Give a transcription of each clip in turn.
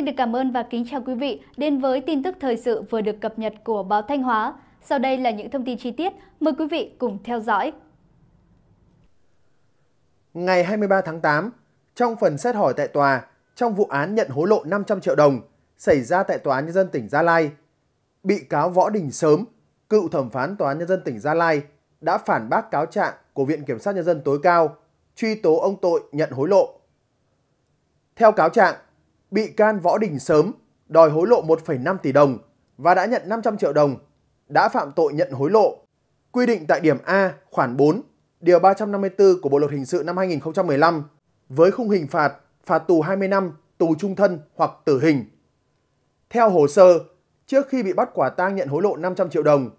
Xin được cảm ơn và kính chào quý vị đến với tin tức thời sự vừa được cập nhật của báo Thanh Hóa. Sau đây là những thông tin chi tiết, mời quý vị cùng theo dõi. Ngày 23 tháng 8, trong phần xét hỏi tại tòa, trong vụ án nhận hối lộ 500 triệu đồng xảy ra tại Tòa án Nhân dân tỉnh Gia Lai, bị cáo Võ Đình Sớm, cựu thẩm phán Tòa án Nhân dân tỉnh Gia Lai đã phản bác cáo trạng của Viện Kiểm sát Nhân dân tối cao truy tố ông tội nhận hối lộ. Theo cáo trạng, bị can Võ Đình Sớm đòi hối lộ 1,5 tỷ đồng và đã nhận 500 triệu đồng, đã phạm tội nhận hối lộ. Quy định tại điểm A khoản 4, điều 354 của Bộ luật hình sự năm 2015 với khung hình phạt phạt tù 20 năm, tù trung thân hoặc tử hình. Theo hồ sơ, trước khi bị bắt quả tang nhận hối lộ 500 triệu đồng,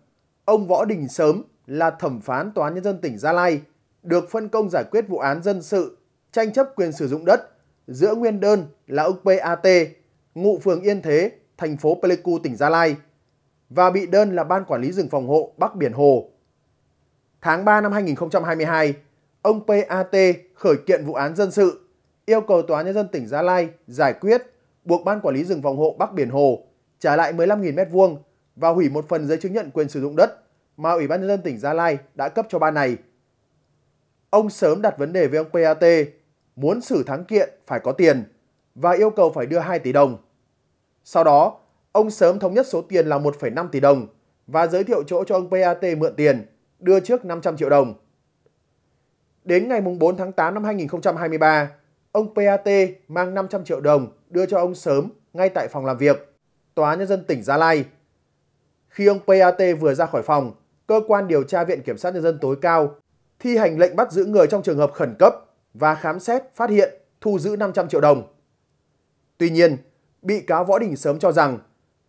ông Võ Đình Sớm là thẩm phán Tòa án Nhân dân tỉnh Gia Lai, được phân công giải quyết vụ án dân sự, tranh chấp quyền sử dụng đất giữa nguyên đơn là ông PAT, ngụ phường Yên Thế, thành phố Pleiku, tỉnh Gia Lai và bị đơn là Ban Quản lý rừng phòng hộ Bắc Biển Hồ. Tháng 3 năm 2022, ông PAT khởi kiện vụ án dân sự, yêu cầu Tòa Nhân dân tỉnh Gia Lai giải quyết buộc Ban Quản lý rừng phòng hộ Bắc Biển Hồ trả lại 15.000 m2 và hủy một phần giấy chứng nhận quyền sử dụng đất mà Ủy ban Nhân dân tỉnh Gia Lai đã cấp cho ban này. Ông sớm đặt vấn đề với ông PAT muốn xử thắng kiện phải có tiền và yêu cầu phải đưa 2 tỷ đồng. Sau đó, ông sớm thống nhất số tiền là 1,5 tỷ đồng và giới thiệu chỗ cho ông PAT mượn tiền, đưa trước 500 triệu đồng. Đến ngày 4 tháng 8 năm 2023, ông PAT mang 500 triệu đồng đưa cho ông sớm ngay tại phòng làm việc, Tòa Nhân dân tỉnh Gia Lai. Khi ông PAT vừa ra khỏi phòng, cơ quan điều tra Viện Kiểm sát Nhân dân tối cao thi hành lệnh bắt giữ người trong trường hợp khẩn cấp và khám xét phát hiện thu giữ 500 triệu đồng. Tuy nhiên, bị cáo Võ Đình Sớm cho rằng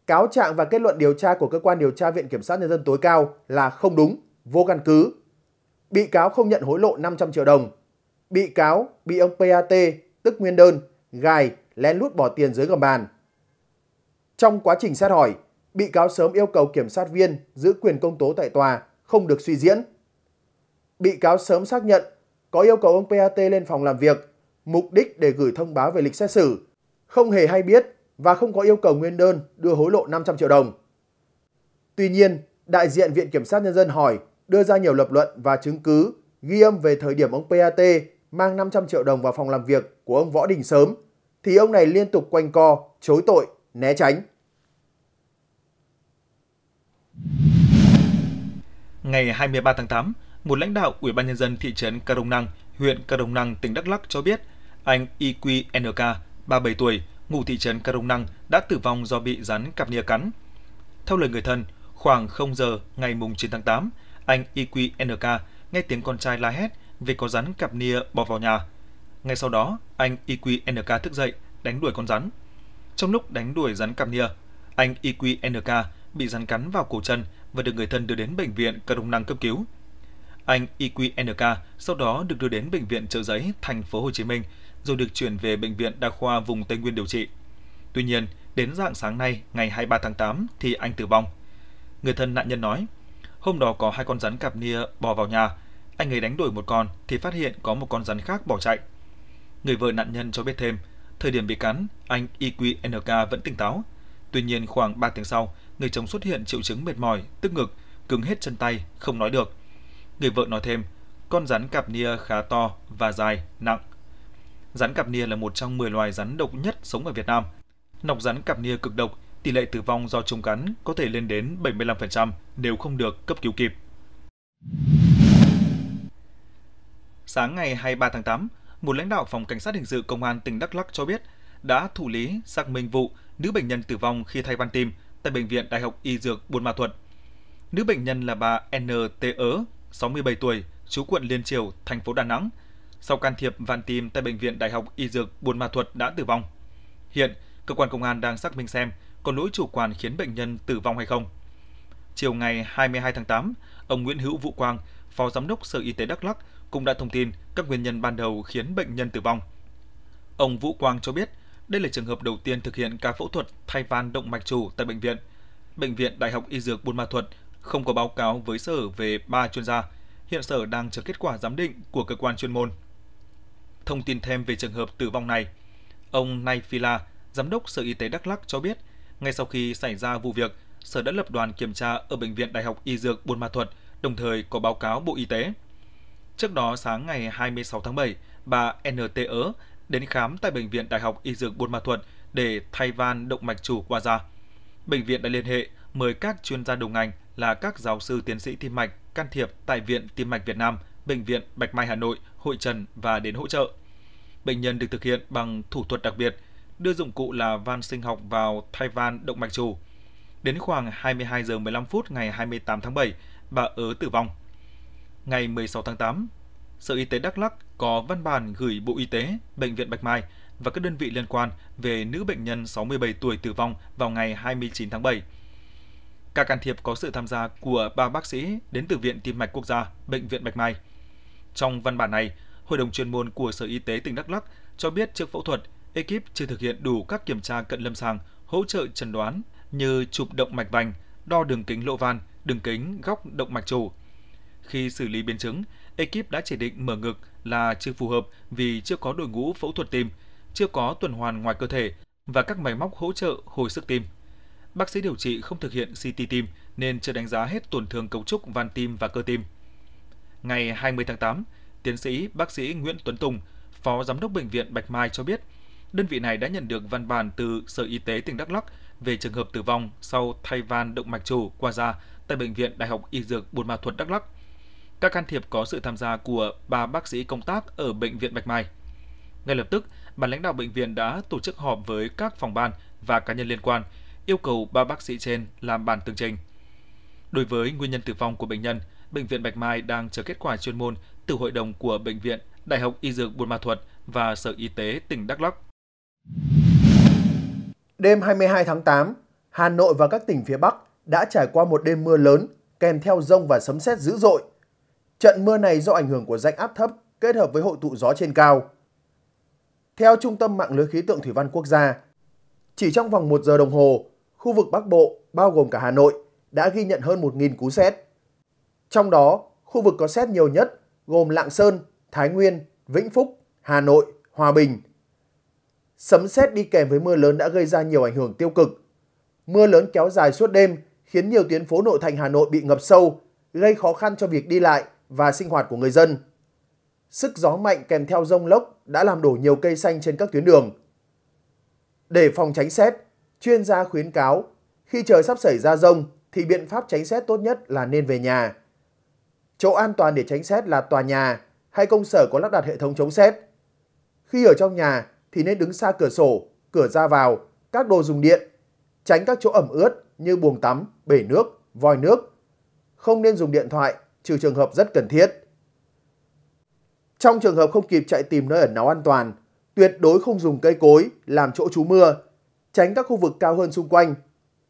cáo trạng và kết luận điều tra của cơ quan điều tra Viện Kiểm sát Nhân dân tối cao là không đúng, vô căn cứ. Bị cáo không nhận hối lộ 500 triệu đồng. Bị cáo bị ông PAT, tức nguyên đơn, gài, lén lút bỏ tiền dưới gầm bàn. Trong quá trình xét hỏi, bị cáo sớm yêu cầu kiểm sát viên giữ quyền công tố tại tòa, không được suy diễn. Bị cáo sớm xác nhận có yêu cầu ông PAT lên phòng làm việc, mục đích để gửi thông báo về lịch xét xử, không hề hay biết và không có yêu cầu nguyên đơn đưa hối lộ 500 triệu đồng. Tuy nhiên, đại diện Viện Kiểm sát Nhân dân hỏi đưa ra nhiều lập luận và chứng cứ ghi âm về thời điểm ông PAT mang 500 triệu đồng vào phòng làm việc của ông Võ Đình Sớm, thì ông này liên tục quanh co, chối tội, né tránh. Ngày 23 tháng 8, một lãnh đạo Ủy ban nhân dân thị trấn Cà Rông Năng, huyện Cà Rông Năng, tỉnh Đắk Lắk cho biết, anh IQNK, e 37 tuổi, ngụ thị trấn Cà Rông Năng đã tử vong do bị rắn cạp nia cắn. Theo lời người thân, khoảng 0 giờ ngày 9 tháng 8, anh IQNK e nghe tiếng con trai la hét vì có rắn cạp nia bò vào nhà. Ngay sau đó, anh IQNK e thức dậy, đánh đuổi con rắn. Trong lúc đánh đuổi rắn cạp nia, anh IQNK bị rắn cắn vào cổ chân và được người thân đưa đến bệnh viện Cà Rông Năng cấp cứu. Anh IQNK e sau đó được đưa đến bệnh viện Chợ Giấy, thành phố Hồ Chí Minh, rồi được chuyển về bệnh viện đa khoa vùng Tây Nguyên điều trị. Tuy nhiên, đến dạng sáng nay, ngày 23 tháng 8 thì anh tử vong. Người thân nạn nhân nói, hôm đó có hai con rắn cạp nia bò vào nhà, anh ấy đánh đuổi một con thì phát hiện có một con rắn khác bỏ chạy. Người vợ nạn nhân cho biết thêm, thời điểm bị cắn, anh IQNK e vẫn tỉnh táo. Tuy nhiên khoảng 3 tiếng sau, người chồng xuất hiện triệu chứng mệt mỏi, tức ngực, cứng hết chân tay, không nói được. Người vợ nói thêm, con rắn cặp nia khá to và dài, nặng. Rắn cặp nia là một trong 10 loài rắn độc nhất sống ở Việt Nam. Nọc rắn cặp nia cực độc, tỷ lệ tử vong do trúng cắn có thể lên đến 75% nếu không được cấp cứu kịp. Sáng ngày 23 tháng 8, một lãnh đạo phòng cảnh sát hình sự công an tỉnh Đắk Lắk cho biết đã thụ lý xác minh vụ nữ bệnh nhân tử vong khi thay van tim tại bệnh viện Đại học Y Dược Buôn Ma Thuột. Nữ bệnh nhân là bà NT ớ, e 67 tuổi, trú quận Liên Triều, thành phố Đà Nẵng, sau can thiệp van tim tại bệnh viện Đại học Y Dược Buôn Ma Thuột đã tử vong. Hiện, cơ quan công an đang xác minh xem có lỗi chủ quan khiến bệnh nhân tử vong hay không. Chiều ngày 22 tháng 8, ông Nguyễn Hữu Vũ Quang, Phó Giám đốc Sở Y tế Đắk Lắk cũng đã thông tin các nguyên nhân ban đầu khiến bệnh nhân tử vong. Ông Vũ Quang cho biết, đây là trường hợp đầu tiên thực hiện ca phẫu thuật thay van động mạch chủ tại bệnh viện. Bệnh viện Đại học Y Dược Buôn Ma Thuột không có báo cáo với Sở về 3 chuyên gia. Hiện Sở đang chờ kết quả giám định của cơ quan chuyên môn. Thông tin thêm về trường hợp tử vong này, ông Nay Phila, Giám đốc Sở Y tế Đắk Lắk cho biết, ngay sau khi xảy ra vụ việc, Sở đã lập đoàn kiểm tra ở Bệnh viện Đại học Y Dược Buôn Ma Thuột đồng thời có báo cáo Bộ Y tế. Trước đó, sáng ngày 26 tháng 7, bà NT Ớ e đến khám tại Bệnh viện Đại học Y Dược Buôn Ma Thuột để thay van động mạch chủ qua da. Bệnh viện đã liên hệ mời các chuyên gia đầu ngành là các giáo sư tiến sĩ tim mạch can thiệp tại Viện Tim mạch Việt Nam, Bệnh viện Bạch Mai Hà Nội, hội trần và đến hỗ trợ. Bệnh nhân được thực hiện bằng thủ thuật đặc biệt, đưa dụng cụ là van sinh học vào thay van động mạch chủ. Đến khoảng 22 giờ 15 phút ngày 28 tháng 7, bà ớ tử vong. Ngày 16 tháng 8, Sở Y tế Đắk Lắk có văn bản gửi Bộ Y tế, Bệnh viện Bạch Mai và các đơn vị liên quan về nữ bệnh nhân 67 tuổi tử vong vào ngày 29 tháng 7 Ca can thiệp có sự tham gia của ba bác sĩ đến từ Viện Tim mạch Quốc gia, Bệnh viện Bạch Mai. Trong văn bản này, Hội đồng chuyên môn của Sở Y tế tỉnh Đắk Lắk cho biết trước phẫu thuật, ekip chưa thực hiện đủ các kiểm tra cận lâm sàng, hỗ trợ chẩn đoán như chụp động mạch vành, đo đường kính lộ van, đường kính góc động mạch chủ. Khi xử lý biến chứng, ekip đã chỉ định mở ngực là chưa phù hợp vì chưa có đội ngũ phẫu thuật tim, chưa có tuần hoàn ngoài cơ thể và các máy móc hỗ trợ hồi sức tim bác sĩ điều trị không thực hiện CT tim nên chưa đánh giá hết tổn thương cấu trúc van tim và cơ tim. Ngày 20 tháng 8, tiến sĩ bác sĩ Nguyễn Tuấn Tùng, Phó Giám đốc Bệnh viện Bạch Mai cho biết, đơn vị này đã nhận được văn bản từ Sở Y tế tỉnh Đắk Lắk về trường hợp tử vong sau thay van động mạch chủ qua da tại Bệnh viện Đại học Y Dược Buôn Ma Thuột Đắk Lắk. Các can thiệp có sự tham gia của ba bác sĩ công tác ở Bệnh viện Bạch Mai. Ngay lập tức, ban lãnh đạo bệnh viện đã tổ chức họp với các phòng ban và cá nhân liên quan – yêu cầu ba bác sĩ trên làm bản tường trình. Đối với nguyên nhân tử vong của bệnh nhân, Bệnh viện Bạch Mai đang chờ kết quả chuyên môn từ hội đồng của Bệnh viện, Đại học Y Dược Buôn Ma Thuột và Sở Y tế tỉnh Đắk Lắk. Đêm 22 tháng 8, Hà Nội và các tỉnh phía Bắc đã trải qua một đêm mưa lớn kèm theo rông và sấm sét dữ dội. Trận mưa này do ảnh hưởng của rãnh áp thấp kết hợp với hội tụ gió trên cao. Theo Trung tâm Mạng lưới Khí tượng Thủy văn Quốc gia, chỉ trong vòng 1 giờ đồng hồ, khu vực Bắc Bộ, bao gồm cả Hà Nội, đã ghi nhận hơn 1.000 cú xét Trong đó, khu vực có xét nhiều nhất gồm Lạng Sơn, Thái Nguyên, Vĩnh Phúc, Hà Nội, Hòa Bình. Sấm xét đi kèm với mưa lớn đã gây ra nhiều ảnh hưởng tiêu cực. Mưa lớn kéo dài suốt đêm khiến nhiều tuyến phố nội thành Hà Nội bị ngập sâu, gây khó khăn cho việc đi lại và sinh hoạt của người dân. Sức gió mạnh kèm theo rông lốc đã làm đổ nhiều cây xanh trên các tuyến đường. Để phòng tránh xét, Chuyên gia khuyến cáo, khi trời sắp xảy ra rông thì biện pháp tránh xét tốt nhất là nên về nhà. Chỗ an toàn để tránh xét là tòa nhà hay công sở có lắp đặt hệ thống chống xét. Khi ở trong nhà thì nên đứng xa cửa sổ, cửa ra vào, các đồ dùng điện, tránh các chỗ ẩm ướt như buồng tắm, bể nước, vòi nước. Không nên dùng điện thoại trừ trường hợp rất cần thiết. Trong trường hợp không kịp chạy tìm nơi ẩn náu an toàn, tuyệt đối không dùng cây cối làm chỗ trú mưa tránh các khu vực cao hơn xung quanh,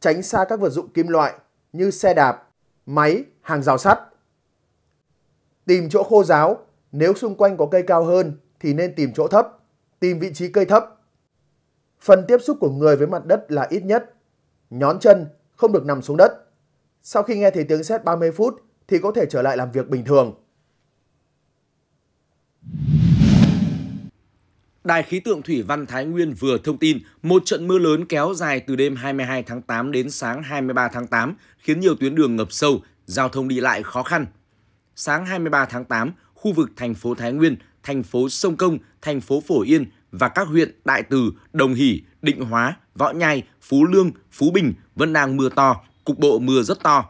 tránh xa các vật dụng kim loại như xe đạp, máy, hàng rào sắt. Tìm chỗ khô ráo, nếu xung quanh có cây cao hơn thì nên tìm chỗ thấp, tìm vị trí cây thấp. Phần tiếp xúc của người với mặt đất là ít nhất. Nhón chân, không được nằm xuống đất. Sau khi nghe thấy tiếng sét 30 phút thì có thể trở lại làm việc bình thường. Đài khí tượng Thủy Văn Thái Nguyên vừa thông tin một trận mưa lớn kéo dài từ đêm 22 tháng 8 đến sáng 23 tháng 8 khiến nhiều tuyến đường ngập sâu, giao thông đi lại khó khăn. Sáng 23 tháng 8, khu vực thành phố Thái Nguyên, thành phố Sông Công, thành phố Phổ Yên và các huyện Đại Từ, Đồng Hỷ, Định Hóa, Võ Nhai, Phú Lương, Phú Bình vẫn đang mưa to, cục bộ mưa rất to.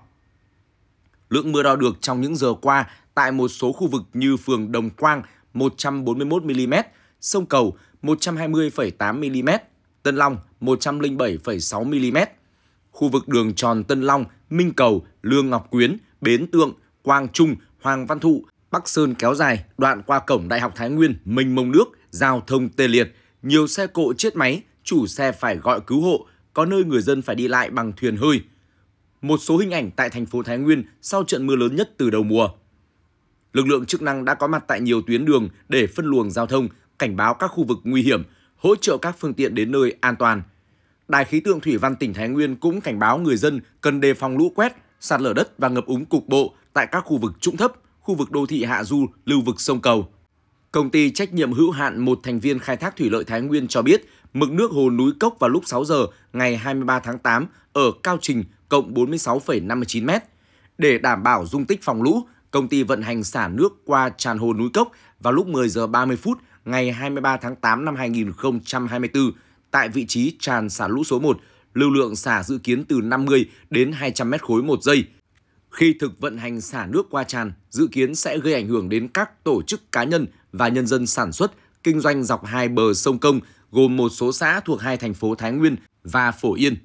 Lượng mưa đo được trong những giờ qua tại một số khu vực như phường Đồng Quang 141 mm, Sông Cầu 120,8 mm, Tân Long 107,6 mm. Khu vực đường tròn Tân Long, Minh Cầu, Lương Ngọc Quyến, Bến Tượng, Quang Trung, Hoàng Văn Thụ, Bắc Sơn kéo dài, đoạn qua cổng Đại học Thái Nguyên, mênh mông nước, giao thông tê liệt, nhiều xe cộ chết máy, chủ xe phải gọi cứu hộ, có nơi người dân phải đi lại bằng thuyền hơi. Một số hình ảnh tại thành phố Thái Nguyên sau trận mưa lớn nhất từ đầu mùa. Lực lượng chức năng đã có mặt tại nhiều tuyến đường để phân luồng giao thông, cảnh báo các khu vực nguy hiểm, hỗ trợ các phương tiện đến nơi an toàn. Đài khí tượng thủy văn tỉnh Thái Nguyên cũng cảnh báo người dân cần đề phòng lũ quét, sạt lở đất và ngập úng cục bộ tại các khu vực trũng thấp, khu vực đô thị hạ du, lưu vực sông cầu. Công ty trách nhiệm hữu hạn một thành viên khai thác thủy lợi Thái Nguyên cho biết, mực nước hồ núi Cốc vào lúc 6 giờ ngày 23 tháng 8 ở cao trình cộng 46,59 m. Để đảm bảo dung tích phòng lũ, công ty vận hành xả nước qua tràn hồ núi Cốc vào lúc 10 giờ 30 phút ngày 23 tháng 8 năm 2024 tại vị trí tràn xả lũ số 1, lưu lượng xả dự kiến từ 50 đến 200 mét khối một giây. Khi thực vận hành xả nước qua tràn, dự kiến sẽ gây ảnh hưởng đến các tổ chức cá nhân và nhân dân sản xuất, kinh doanh dọc hai bờ sông Công, gồm một số xã thuộc hai thành phố Thái Nguyên và Phổ Yên.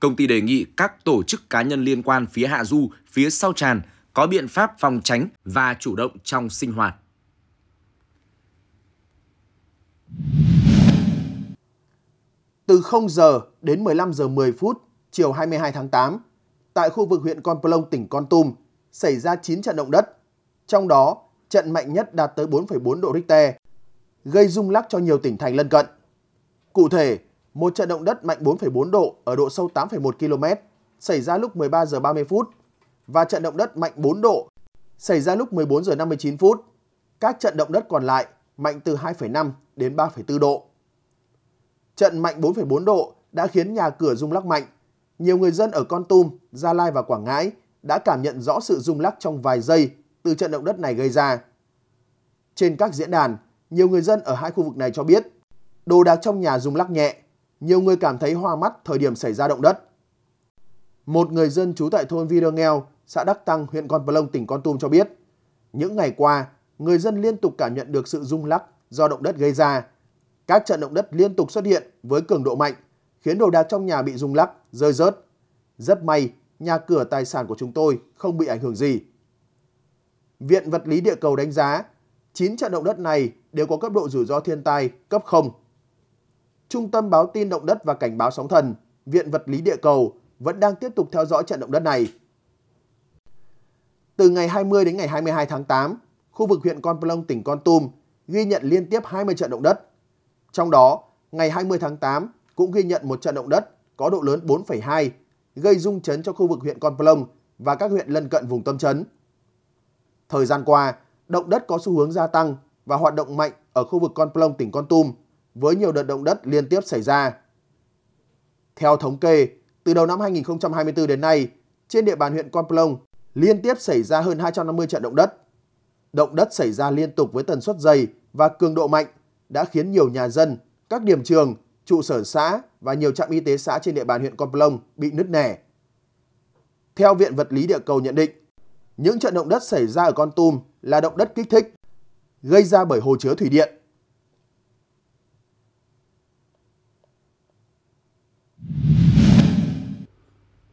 Công ty đề nghị các tổ chức cá nhân liên quan phía hạ du, phía sau tràn có biện pháp phòng tránh và chủ động trong sinh hoạt. Từ 0 giờ đến 15 giờ 10 phút chiều 22 tháng 8, tại khu vực huyện Con Plông tỉnh Con Tum, xảy ra 9 trận động đất. Trong đó, trận mạnh nhất đạt tới 4,4 độ Richter, gây rung lắc cho nhiều tỉnh thành lân cận. Cụ thể, một trận động đất mạnh 4,4 độ ở độ sâu 8,1 km xảy ra lúc 13 giờ 30 phút và trận động đất mạnh 4 độ xảy ra lúc 14 giờ 59 phút. Các trận động đất còn lại mạnh từ 2,5 đến 3,4 độ. Trận mạnh 4,4 độ đã khiến nhà cửa rung lắc mạnh. Nhiều người dân ở Con Tum, Gia Lai và Quảng Ngãi đã cảm nhận rõ sự rung lắc trong vài giây từ trận động đất này gây ra. Trên các diễn đàn, nhiều người dân ở hai khu vực này cho biết đồ đạc trong nhà rung lắc nhẹ, nhiều người cảm thấy hoa mắt thời điểm xảy ra động đất. Một người dân trú tại thôn Vidongel, xã Đắc Tăng, huyện Con Plong, tỉnh Con Tum cho biết, những ngày qua, người dân liên tục cảm nhận được sự rung lắc do động đất gây ra. Các trận động đất liên tục xuất hiện với cường độ mạnh, khiến đồ đạc trong nhà bị rung lắc, rơi rớt. Rất may, nhà cửa tài sản của chúng tôi không bị ảnh hưởng gì. Viện Vật lý Địa cầu đánh giá, 9 trận động đất này đều có cấp độ rủi ro thiên tai cấp 0. Trung tâm báo tin động đất và cảnh báo sóng thần, Viện Vật lý Địa cầu vẫn đang tiếp tục theo dõi trận động đất này. Từ ngày 20 đến ngày 22 tháng 8, khu vực huyện Con Plong, tỉnh Con Tum ghi nhận liên tiếp 20 trận động đất. Trong đó, ngày 20 tháng 8 cũng ghi nhận một trận động đất có độ lớn 4,2 gây rung chấn cho khu vực huyện Con Plong và các huyện lân cận vùng tâm chấn. Thời gian qua, động đất có xu hướng gia tăng và hoạt động mạnh ở khu vực Con Plong tỉnh Con Tum với nhiều đợt động đất liên tiếp xảy ra. Theo thống kê, từ đầu năm 2024 đến nay, trên địa bàn huyện Con Plong liên tiếp xảy ra hơn 250 trận động đất Động đất xảy ra liên tục với tần suất dày và cường độ mạnh đã khiến nhiều nhà dân, các điểm trường, trụ sở xã và nhiều trạm y tế xã trên địa bàn huyện Con Plong bị nứt nẻ. Theo Viện Vật lý Địa cầu nhận định, những trận động đất xảy ra ở Con Tum là động đất kích thích gây ra bởi hồ chứa thủy điện.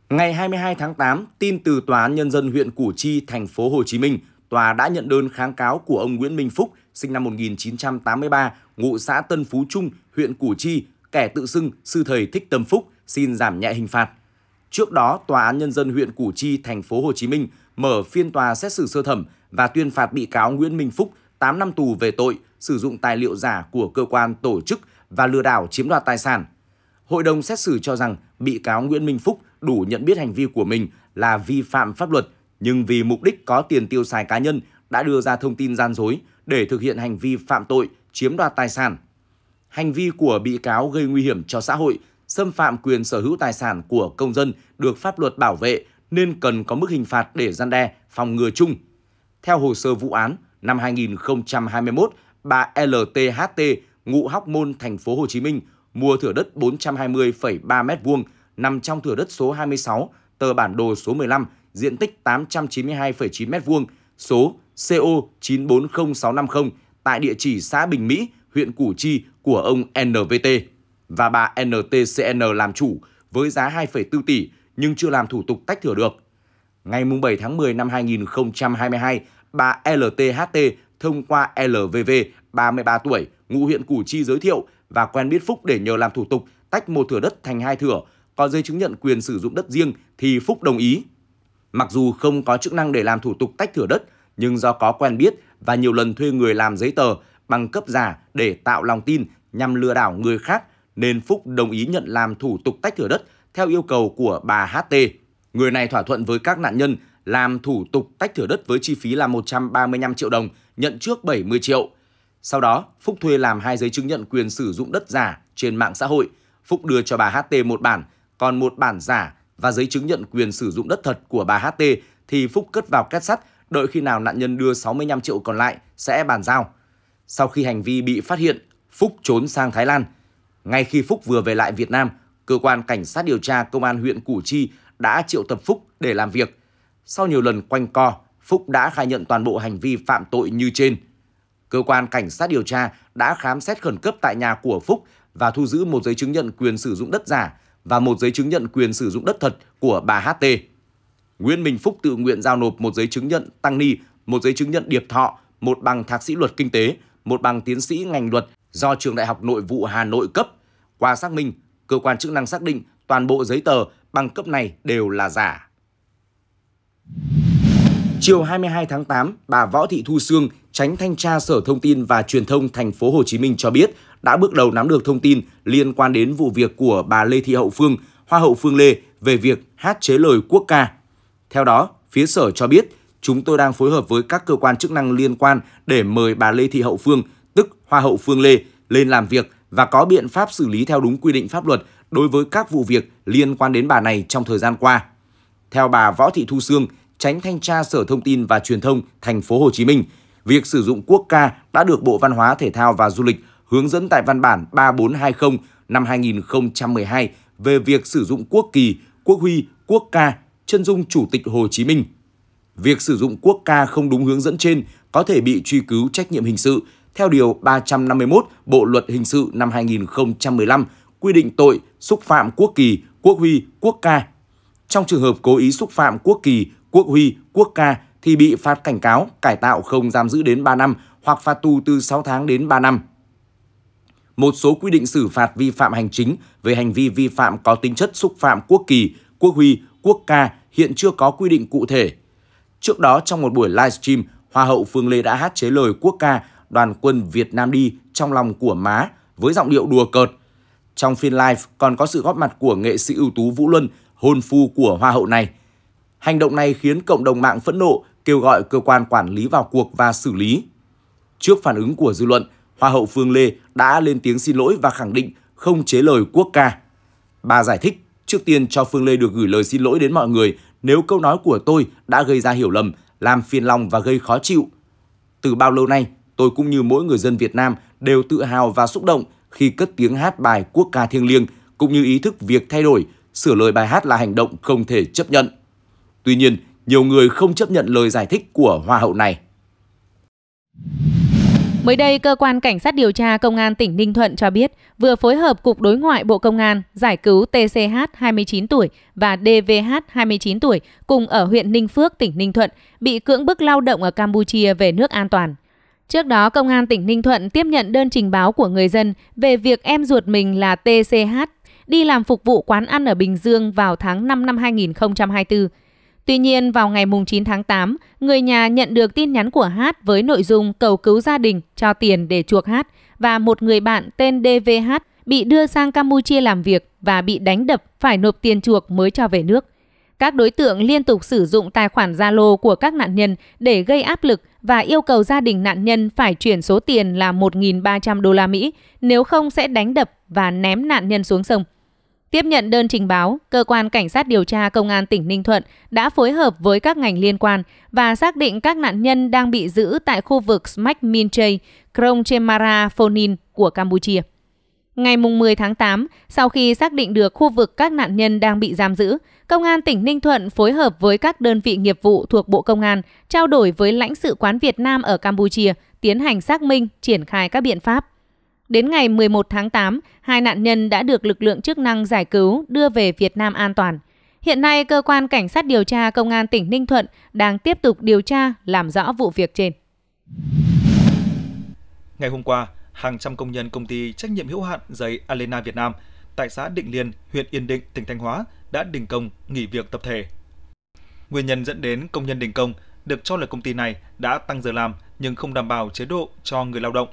Ngày 22 tháng 8, tin từ Tòa án Nhân dân huyện Củ Chi, thành phố Hồ Chí Minh tòa đã nhận đơn kháng cáo của ông Nguyễn Minh Phúc, sinh năm 1983, ngụ xã Tân Phú Trung, huyện Củ Chi, kẻ tự xưng sư thầy Thích Tâm Phúc, xin giảm nhẹ hình phạt. Trước đó, Tòa án Nhân dân huyện Củ Chi, thành phố Hồ Chí Minh mở phiên tòa xét xử sơ thẩm và tuyên phạt bị cáo Nguyễn Minh Phúc 8 năm tù về tội sử dụng tài liệu giả của cơ quan tổ chức và lừa đảo chiếm đoạt tài sản. Hội đồng xét xử cho rằng bị cáo Nguyễn Minh Phúc đủ nhận biết hành vi của mình là vi phạm pháp luật nhưng vì mục đích có tiền tiêu xài cá nhân đã đưa ra thông tin gian dối để thực hiện hành vi phạm tội chiếm đoạt tài sản. Hành vi của bị cáo gây nguy hiểm cho xã hội, xâm phạm quyền sở hữu tài sản của công dân được pháp luật bảo vệ nên cần có mức hình phạt để gian đe, phòng ngừa chung. Theo hồ sơ vụ án, năm 2021, bà LTHT, ngụ Hóc Môn, thành phố Hồ Chí Minh, mua thửa đất 420,3 m2 nằm trong thửa đất số 26, tờ bản đồ số 15 diện tích 892,9 m2, số CO940650 tại địa chỉ xã Bình Mỹ, huyện Củ Chi của ông NVT và bà NTCN làm chủ với giá 2,4 tỷ nhưng chưa làm thủ tục tách thửa được. Ngày 7 tháng 10 năm 2022, bà LTHT thông qua LVV, 33 tuổi, ngụ huyện Củ Chi giới thiệu và quen biết Phúc để nhờ làm thủ tục tách một thửa đất thành hai thửa, có giấy chứng nhận quyền sử dụng đất riêng thì Phúc đồng ý. Mặc dù không có chức năng để làm thủ tục tách thửa đất, nhưng do có quen biết và nhiều lần thuê người làm giấy tờ bằng cấp giả để tạo lòng tin nhằm lừa đảo người khác, nên Phúc đồng ý nhận làm thủ tục tách thửa đất theo yêu cầu của bà HT. Người này thỏa thuận với các nạn nhân làm thủ tục tách thửa đất với chi phí là 135 triệu đồng, nhận trước 70 triệu. Sau đó, Phúc thuê làm hai giấy chứng nhận quyền sử dụng đất giả trên mạng xã hội. Phúc đưa cho bà HT một bản, còn một bản giả và giấy chứng nhận quyền sử dụng đất thật của bà HT thì Phúc cất vào két sắt, đợi khi nào nạn nhân đưa 65 triệu còn lại sẽ bàn giao. Sau khi hành vi bị phát hiện, Phúc trốn sang Thái Lan. Ngay khi Phúc vừa về lại Việt Nam, cơ quan cảnh sát điều tra công an huyện Củ Chi đã triệu tập Phúc để làm việc. Sau nhiều lần quanh co, Phúc đã khai nhận toàn bộ hành vi phạm tội như trên. Cơ quan cảnh sát điều tra đã khám xét khẩn cấp tại nhà của Phúc và thu giữ một giấy chứng nhận quyền sử dụng đất giả, và một giấy chứng nhận quyền sử dụng đất thật của bà HT. Nguyễn Minh Phúc tự nguyện giao nộp một giấy chứng nhận tăng ni, một giấy chứng nhận điệp thọ, một bằng thạc sĩ luật kinh tế, một bằng tiến sĩ ngành luật do Trường Đại học Nội vụ Hà Nội cấp. Qua xác minh, cơ quan chức năng xác định toàn bộ giấy tờ bằng cấp này đều là giả. Chiều 22 tháng 8, bà Võ Thị Thu Sương, tránh thanh tra Sở Thông tin và Truyền thông thành phố Hồ Chí Minh cho biết, đã bước đầu nắm được thông tin liên quan đến vụ việc của bà Lê Thị Hậu Phương, Hoa hậu Phương Lê về việc hát chế lời quốc ca. Theo đó, phía sở cho biết chúng tôi đang phối hợp với các cơ quan chức năng liên quan để mời bà Lê Thị Hậu Phương, tức Hoa hậu Phương Lê, lên làm việc và có biện pháp xử lý theo đúng quy định pháp luật đối với các vụ việc liên quan đến bà này trong thời gian qua. Theo bà Võ Thị Thu Sương, tránh thanh tra Sở Thông tin và Truyền thông thành phố Hồ Chí Minh, việc sử dụng quốc ca đã được Bộ Văn hóa Thể thao và Du lịch hướng dẫn tại văn bản 3420 năm 2012 về việc sử dụng quốc kỳ, quốc huy, quốc ca, chân dung Chủ tịch Hồ Chí Minh. Việc sử dụng quốc ca không đúng hướng dẫn trên có thể bị truy cứu trách nhiệm hình sự theo Điều 351 Bộ Luật Hình sự năm 2015 quy định tội xúc phạm quốc kỳ, quốc huy, quốc ca. Trong trường hợp cố ý xúc phạm quốc kỳ, quốc huy, quốc ca thì bị phạt cảnh cáo, cải tạo không giam giữ đến 3 năm hoặc phạt tù từ 6 tháng đến 3 năm một số quy định xử phạt vi phạm hành chính về hành vi vi phạm có tính chất xúc phạm quốc kỳ, quốc huy, quốc ca hiện chưa có quy định cụ thể. Trước đó trong một buổi livestream, Hoa hậu Phương Lê đã hát chế lời quốc ca Đoàn quân Việt Nam đi trong lòng của má với giọng điệu đùa cợt. Trong phiên live còn có sự góp mặt của nghệ sĩ ưu tú Vũ Luân, hôn phu của Hoa hậu này. Hành động này khiến cộng đồng mạng phẫn nộ, kêu gọi cơ quan quản lý vào cuộc và xử lý. Trước phản ứng của dư luận, Hoa hậu Phương Lê đã lên tiếng xin lỗi và khẳng định không chế lời quốc ca. Bà giải thích, trước tiên cho Phương Lê được gửi lời xin lỗi đến mọi người nếu câu nói của tôi đã gây ra hiểu lầm, làm phiền lòng và gây khó chịu. Từ bao lâu nay, tôi cũng như mỗi người dân Việt Nam đều tự hào và xúc động khi cất tiếng hát bài quốc ca thiêng liêng, cũng như ý thức việc thay đổi, sửa lời bài hát là hành động không thể chấp nhận. Tuy nhiên, nhiều người không chấp nhận lời giải thích của Hoa hậu này. Mới đây, Cơ quan Cảnh sát điều tra Công an tỉnh Ninh Thuận cho biết vừa phối hợp Cục Đối ngoại Bộ Công an giải cứu TCH 29 tuổi và DVH 29 tuổi cùng ở huyện Ninh Phước, tỉnh Ninh Thuận bị cưỡng bức lao động ở Campuchia về nước an toàn. Trước đó, Công an tỉnh Ninh Thuận tiếp nhận đơn trình báo của người dân về việc em ruột mình là TCH đi làm phục vụ quán ăn ở Bình Dương vào tháng 5 năm 2024. Tuy nhiên, vào ngày 9 tháng 8, người nhà nhận được tin nhắn của Hát với nội dung cầu cứu gia đình cho tiền để chuộc Hát và một người bạn tên DVH bị đưa sang Campuchia làm việc và bị đánh đập phải nộp tiền chuộc mới cho về nước. Các đối tượng liên tục sử dụng tài khoản Zalo của các nạn nhân để gây áp lực và yêu cầu gia đình nạn nhân phải chuyển số tiền là 1.300 đô la Mỹ, nếu không sẽ đánh đập và ném nạn nhân xuống sông. Tiếp nhận đơn trình báo, cơ quan cảnh sát điều tra công an tỉnh Ninh Thuận đã phối hợp với các ngành liên quan và xác định các nạn nhân đang bị giữ tại khu vực Smack Min Chay, Krong Chemara Phonin của Campuchia. Ngày 10 tháng 8, sau khi xác định được khu vực các nạn nhân đang bị giam giữ, Công an tỉnh Ninh Thuận phối hợp với các đơn vị nghiệp vụ thuộc Bộ Công an trao đổi với lãnh sự quán Việt Nam ở Campuchia, tiến hành xác minh, triển khai các biện pháp. Đến ngày 11 tháng 8, hai nạn nhân đã được lực lượng chức năng giải cứu đưa về Việt Nam an toàn. Hiện nay, cơ quan cảnh sát điều tra Công an tỉnh Ninh Thuận đang tiếp tục điều tra làm rõ vụ việc trên. Ngày hôm qua, hàng trăm công nhân công ty trách nhiệm hữu hạn giày Alena Việt Nam tại xã Định Liên, huyện Yên Định, tỉnh Thanh Hóa đã đình công nghỉ việc tập thể. Nguyên nhân dẫn đến công nhân đình công được cho là công ty này đã tăng giờ làm nhưng không đảm bảo chế độ cho người lao động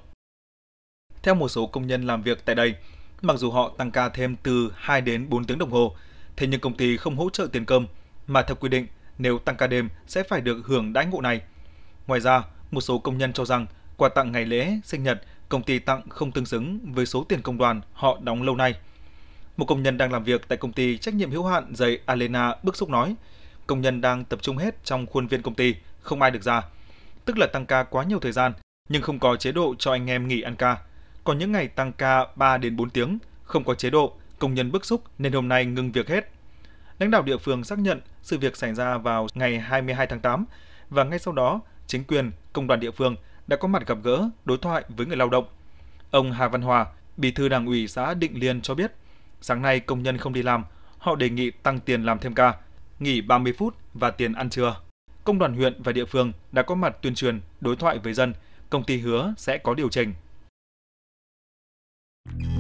theo một số công nhân làm việc tại đây. Mặc dù họ tăng ca thêm từ 2 đến 4 tiếng đồng hồ, thế nhưng công ty không hỗ trợ tiền công, mà theo quy định, nếu tăng ca đêm sẽ phải được hưởng đãi ngộ này. Ngoài ra, một số công nhân cho rằng quà tặng ngày lễ, sinh nhật công ty tặng không tương xứng với số tiền công đoàn họ đóng lâu nay. Một công nhân đang làm việc tại công ty trách nhiệm hữu hạn giày Alena bức xúc nói, công nhân đang tập trung hết trong khuôn viên công ty, không ai được ra. Tức là tăng ca quá nhiều thời gian, nhưng không có chế độ cho anh em nghỉ ăn ca có những ngày tăng ca 3 đến 4 tiếng, không có chế độ, công nhân bức xúc nên hôm nay ngừng việc hết. Lãnh đạo địa phương xác nhận sự việc xảy ra vào ngày 22 tháng 8 và ngay sau đó, chính quyền, công đoàn địa phương đã có mặt gặp gỡ, đối thoại với người lao động. Ông Hà Văn Hòa, Bí thư Đảng ủy xã Định Liên cho biết, sáng nay công nhân không đi làm, họ đề nghị tăng tiền làm thêm ca, nghỉ 30 phút và tiền ăn trưa. Công đoàn huyện và địa phương đã có mặt tuyên truyền, đối thoại với dân, công ty hứa sẽ có điều chỉnh. you